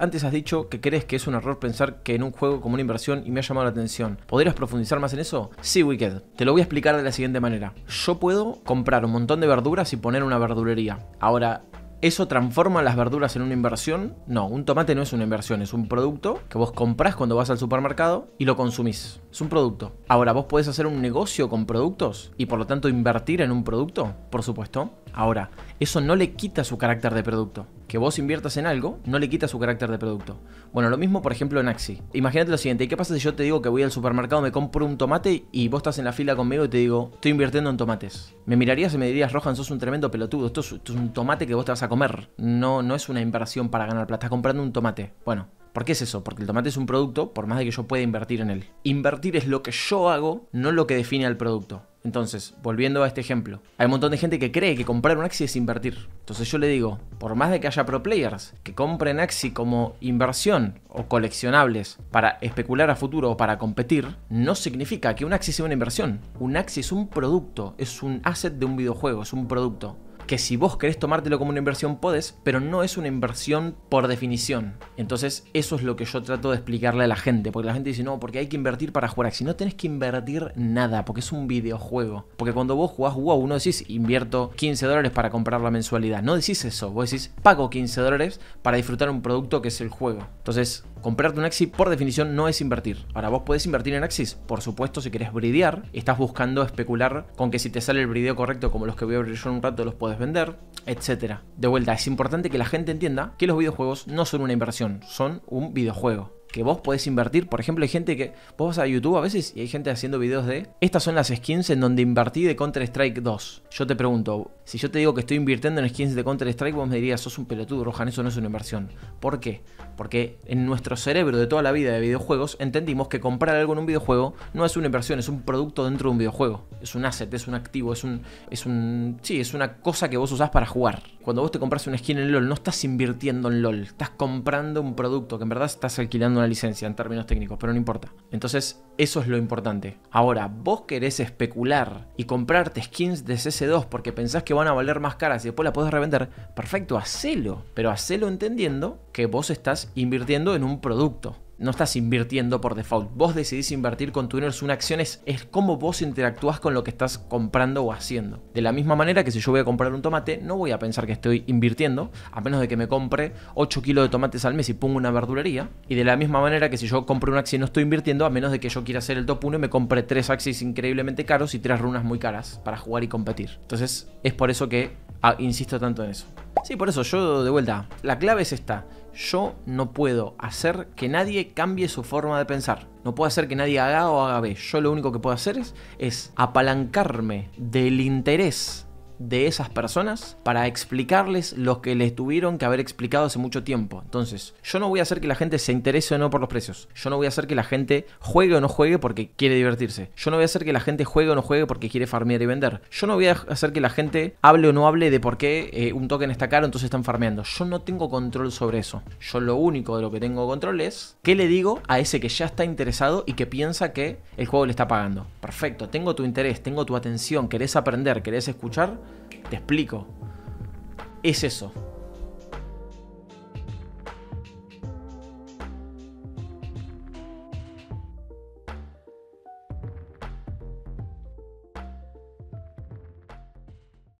Antes has dicho que crees que es un error pensar que en un juego como una inversión y me ha llamado la atención. ¿Podrías profundizar más en eso? Sí, Wicked. Te lo voy a explicar de la siguiente manera. Yo puedo comprar un montón de verduras y poner una verdulería. Ahora, ¿Eso transforma las verduras en una inversión? No, un tomate no es una inversión, es un producto que vos comprás cuando vas al supermercado y lo consumís. Es un producto. Ahora, ¿vos podés hacer un negocio con productos y por lo tanto invertir en un producto? Por supuesto. Ahora, eso no le quita su carácter de producto. Que vos inviertas en algo, no le quita su carácter de producto. Bueno, lo mismo, por ejemplo, en Axi. Imagínate lo siguiente, qué pasa si yo te digo que voy al supermercado, me compro un tomate y vos estás en la fila conmigo y te digo, estoy invirtiendo en tomates? Me mirarías y me dirías, Rohan, sos un tremendo pelotudo, esto es, un tomate que vos te vas a comer. No, no es una inversión para ganar plata, estás comprando un tomate. Bueno, ¿Por qué es eso? Porque el tomate es un producto, por más de que yo pueda invertir en él. Invertir es lo que yo hago, no lo que define al producto. Entonces, volviendo a este ejemplo, hay un montón de gente que cree que comprar un Axi es invertir. Entonces yo le digo, por más de que haya pro players que compren Axi como inversión o coleccionables para especular a futuro o para competir, no significa que un Axi sea una inversión. Un Axi es un producto, es un asset de un videojuego, es un producto que si vos querés tomártelo como una inversión, podés, pero no es una inversión por definición. Entonces, eso es lo que yo trato de explicarle a la gente, porque la gente dice, no, porque hay que invertir para jugar. Si no tenés que invertir nada, porque es un videojuego. Porque cuando vos jugás WoW, uno decís, invierto 15 dólares para comprar la mensualidad. No decís eso, vos decís, pago 15 dólares para disfrutar un producto que es el juego. Entonces, comprarte un Axis por definición no es invertir. Ahora, vos podés invertir en Axis, por supuesto, si querés bridear, estás buscando especular con que si te sale el brideo correcto, como los que voy a abrir yo en un rato, los podés vender, etc. De vuelta, es importante que la gente entienda que los videojuegos no son una inversión, son un videojuego que vos podés invertir. Por ejemplo, hay gente que. Vos vas a YouTube a veces y hay gente haciendo videos de. Estas son las skins en donde invertí de Counter-Strike 2. Yo te pregunto, si yo te digo que estoy invirtiendo en skins de Counter-Strike, vos me dirías, sos un pelotudo, Rohan, eso no es una inversión. ¿Por qué? Porque en nuestro cerebro de toda la vida de videojuegos entendimos que comprar algo en un videojuego no es una inversión, es un producto dentro de un videojuego. Es un asset, es un activo, es un. Es un sí, es una cosa que vos usás para jugar. Cuando vos te compras una skin en LOL, no estás invirtiendo en LOL, estás comprando un producto que en verdad estás alquilando una licencia en términos técnicos, pero no importa. Entonces, eso es lo importante. Ahora, vos querés especular y comprarte skins de CSD dos porque pensás que van a valer más caras y después la puedes revender, perfecto, hacelo. Pero hacelo entendiendo que vos estás invirtiendo en un producto no estás invirtiendo por default. Vos decidís invertir con tu dinero. Es una acción, es, cómo vos interactúas con lo que estás comprando o haciendo. De la misma manera que si yo voy a comprar un tomate, no voy a pensar que estoy invirtiendo, a menos de que me compre 8 kilos de tomates al mes y ponga una verdulería. Y de la misma manera que si yo compro un acción no estoy invirtiendo, a menos de que yo quiera hacer el top 1 y me compre 3 axis increíblemente caros y 3 runas muy caras para jugar y competir. Entonces, es por eso que ah, insisto tanto en eso. Sí, por eso yo de vuelta, la clave es esta yo no puedo hacer que nadie cambie su forma de pensar. No puedo hacer que nadie haga o haga B. Yo lo único que puedo hacer es, es apalancarme del interés de esas personas para explicarles lo que les tuvieron que haber explicado hace mucho tiempo. Entonces, yo no voy a hacer que la gente se interese o no por los precios. Yo no voy a hacer que la gente juegue o no juegue porque quiere divertirse. Yo no voy a hacer que la gente juegue o no juegue porque quiere farmear y vender. Yo no voy a hacer que la gente hable o no hable de por qué eh, un token está caro, entonces están farmeando. Yo no tengo control sobre eso. Yo lo único de lo que tengo control es qué le digo a ese que ya está interesado y que piensa que el juego le está pagando. Perfecto, tengo tu interés, tengo tu atención, querés aprender, querés escuchar, te explico. Es eso.